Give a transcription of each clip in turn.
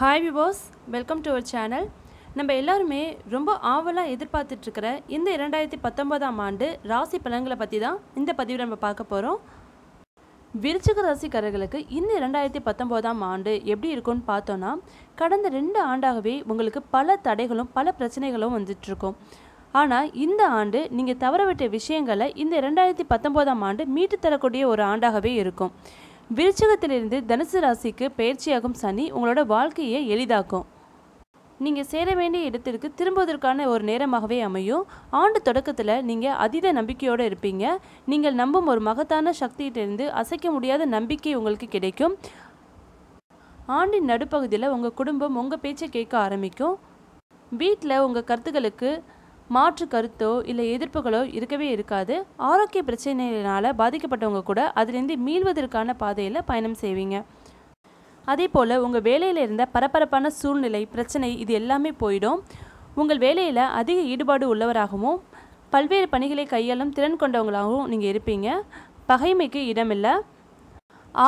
hi விவோஸ் welcome to our channel நம்ம எல்லாருமே ரொம்ப ஆவலாக எதிர்பார்த்துட்ருக்கிற இந்த இரண்டாயிரத்தி பத்தொன்பதாம் ஆண்டு ராசி பலன்களை பற்றி தான் இந்த பதிவில் நம்ம பார்க்க போகிறோம் விருச்சிக ராசிக்காரர்களுக்கு இந்த இரண்டாயிரத்தி பத்தொம்போதாம் ஆண்டு எப்படி இருக்கும்னு பார்த்தோன்னா கடந்த ரெண்டு ஆண்டாகவே உங்களுக்கு பல தடைகளும் பல பிரச்சனைகளும் வந்துட்டுருக்கும் ஆனால் இந்த ஆண்டு நீங்கள் தவறவிட்ட விஷயங்களை இந்த இரண்டாயிரத்தி பத்தொம்போதாம் ஆண்டு மீட்டுத்தரக்கூடிய ஒரு ஆண்டாகவே இருக்கும் விருச்சகத்திலிருந்து தனுசு ராசிக்கு பயிற்சியாகும் சனி உங்களோட வாழ்க்கையை எளிதாக்கும் நீங்கள் சேர வேண்டிய இடத்திற்கு திரும்புவதற்கான ஒரு நேரமாகவே அமையும் ஆண்டு தொடக்கத்தில் நீங்கள் அதீத நம்பிக்கையோடு இருப்பீங்க நீங்கள் நம்பும் ஒரு மகத்தான சக்தியிட்டிருந்து அசைக்க முடியாத நம்பிக்கை உங்களுக்கு கிடைக்கும் ஆண்டின் நடுப்பகுதியில் உங்கள் குடும்பம் உங்கள் பேச்சை கேட்க ஆரம்பிக்கும் வீட்டில் உங்கள் கருத்துக்களுக்கு மாற்று கருத்தோ இல்லை எதிர்ப்புகளோ இருக்கவே இருக்காது ஆரோக்கிய பிரச்சனைகளால் பாதிக்கப்பட்டவங்க கூட அதுலேருந்து மீள்வதற்கான பாதையில் பயணம் செய்வீங்க அதே போல் உங்கள் வேலையில் இருந்த பரபரப்பான சூழ்நிலை பிரச்சனை இது எல்லாமே போயிடும் உங்கள் வேலையில் அதிக ஈடுபாடு உள்ளவராகவும் பல்வேறு பணிகளை கையாளும் திறன் கொண்டவங்களாகவும் நீங்கள் இருப்பீங்க பகைமைக்கு இடமில்லை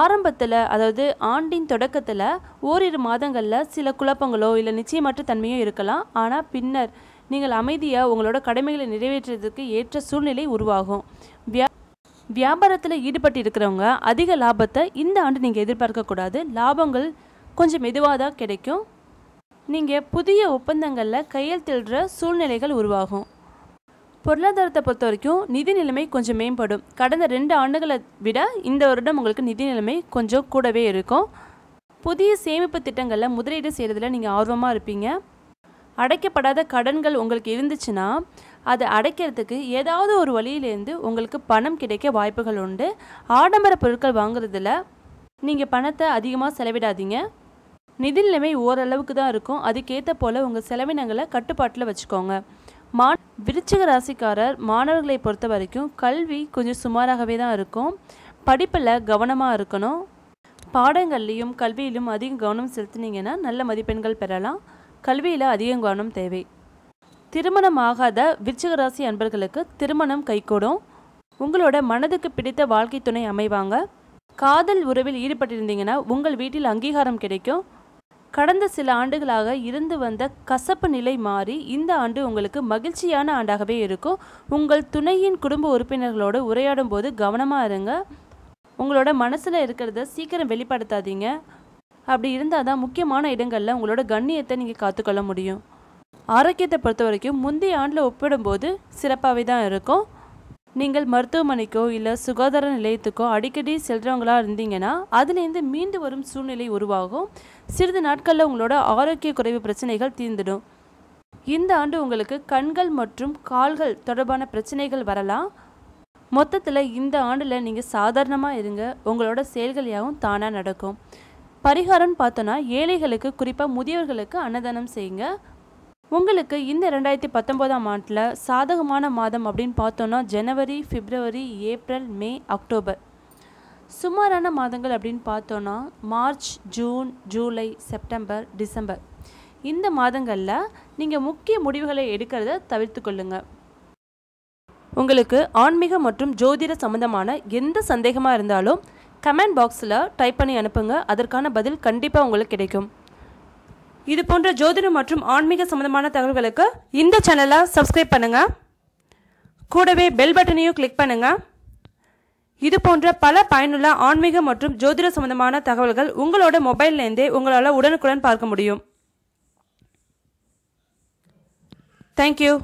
ஆரம்பத்தில் அதாவது ஆண்டின் தொடக்கத்தில் ஓரிரு மாதங்களில் சில குழப்பங்களோ இல்லை நிச்சயமற்ற தன்மையோ இருக்கலாம் ஆனால் பின்னர் நீங்கள் அமைதியாக உங்களோட கடமைகளை நிறைவேற்றுறதுக்கு ஏற்ற சூழ்நிலை உருவாகும் வியா வியாபாரத்தில் ஈடுபட்டு இருக்கிறவங்க அதிக லாபத்தை இந்த ஆண்டு நீங்கள் எதிர்பார்க்கக்கூடாது லாபங்கள் கொஞ்சம் மெதுவாக தான் கிடைக்கும் நீங்கள் புதிய ஒப்பந்தங்களில் கையெழுத்திடுற சூழ்நிலைகள் உருவாகும் பொருளாதாரத்தை பொறுத்த வரைக்கும் நிதி நிலைமை கொஞ்சம் மேம்படும் கடந்த ரெண்டு ஆண்டுகளை விட இந்த வருடம் உங்களுக்கு நிதி நிலைமை கொஞ்சம் கூடவே இருக்கும் புதிய சேமிப்பு திட்டங்களில் முதலீடு செய்கிறதுல நீங்கள் ஆர்வமாக இருப்பீங்க அடைக்கப்படாத கடன்கள் உங்களுக்கு இருந்துச்சுன்னா அதை அடைக்கிறதுக்கு ஏதாவது ஒரு வழியிலேருந்து உங்களுக்கு பணம் கிடைக்க வாய்ப்புகள் உண்டு ஆடம்பர பொருட்கள் வாங்குறதுல நீங்கள் பணத்தை அதிகமாக செலவிடாதீங்க நிதி நிலைமை ஓரளவுக்கு தான் இருக்கும் அதுக்கேற்ற போல் உங்கள் செலவினங்களை கட்டுப்பாட்டில் வச்சுக்கோங்க மா விருச்சிக ராசிக்காரர் மாணவர்களை பொறுத்த வரைக்கும் கல்வி கொஞ்சம் சுமாராகவே தான் இருக்கும் படிப்பில் கவனமாக இருக்கணும் பாடங்கள்லேயும் கல்வியிலும் அதிக கவனம் செலுத்தினீங்கன்னா நல்ல மதிப்பெண்கள் பெறலாம் கல்வியில் அதிகம் கவனம் தேவை திருமணம் ஆகாத விருச்சிக ராசி அன்பர்களுக்கு திருமணம் கைகூடும் உங்களோட மனதுக்கு பிடித்த வாழ்க்கை துணை அமைவாங்க காதல் உறவில் ஈடுபட்டிருந்தீங்கன்னா உங்கள் வீட்டில் அங்கீகாரம் கிடைக்கும் கடந்த சில ஆண்டுகளாக இருந்து வந்த கசப்பு நிலை மாறி இந்த ஆண்டு உங்களுக்கு மகிழ்ச்சியான ஆண்டாகவே இருக்கும் உங்கள் துணையின் குடும்ப உறுப்பினர்களோடு உரையாடும் போது கவனமாக இருங்க உங்களோட மனசில் இருக்கிறத சீக்கிரம் வெளிப்படுத்தாதீங்க அப்படி இருந்தால் தான் முக்கியமான இடங்களில் உங்களோட கண்ணியத்தை நீங்கள் காத்துக்கொள்ள முடியும் ஆரோக்கியத்தை பொறுத்த வரைக்கும் முந்தைய ஆண்டில் ஒப்பிடும்போது சிறப்பாகவே தான் இருக்கும் நீங்கள் மருத்துவமனைக்கோ இல்லை சுகாதார நிலையத்துக்கோ அடிக்கடி செல்கிறவங்களா இருந்தீங்கன்னா அதுலேருந்து மீண்டு வரும் சூழ்நிலை உருவாகும் சிறிது நாட்களில் உங்களோட ஆரோக்கிய குறைவு பிரச்சனைகள் தீர்ந்துடும் இந்த ஆண்டு உங்களுக்கு கண்கள் மற்றும் கால்கள் தொடர்பான பிரச்சனைகள் வரலாம் மொத்தத்தில் இந்த ஆண்டில் நீங்கள் சாதாரணமாக இருங்க உங்களோட செயல்கள் யாவும் தானாக நடக்கும் பரிகாரம்னு பார்த்தோன்னா ஏழைகளுக்கு குறிப்பாக முதியவர்களுக்கு அன்னதானம் செய்யுங்க உங்களுக்கு இந்த ரெண்டாயிரத்தி பத்தொம்போதாம் ஆண்டில் சாதகமான மாதம் அப்படின்னு பார்த்தோன்னா ஜனவரி பிப்ரவரி ஏப்ரல் மே அக்டோபர் சுமாரான மாதங்கள் அப்படின்னு பார்த்தோன்னா March June July September December இந்த மாதங்களில் நீங்கள் முக்கிய முடிவுகளை எடுக்கிறத தவிர்த்து கொள்ளுங்கள் உங்களுக்கு ஆன்மீக மற்றும் ஜோதிட சம்பந்தமான எந்த சந்தேகமாக இருந்தாலும் கமெண்ட் பாக்ஸில் டைப் பண்ணி அனுப்புங்க அதற்கான பதில் கண்டிப்பாக உங்களுக்கு கிடைக்கும் இது போன்ற ஜோதிடம் மற்றும் ஆன்மீக சம்பந்தமான தகவல்களுக்கு இந்த சேனலை சப்ஸ்கிரைப் பண்ணுங்கள் கூடவே பெல் பட்டனையும் கிளிக் பண்ணுங்கள் இது போன்ற பல பயனுள்ள ஆன்மீக மற்றும் ஜோதிட சம்பந்தமான தகவல்கள் உங்களோட மொபைல்லேருந்தே உங்களால் உடனுக்குடன் பார்க்க முடியும் தேங்க்யூ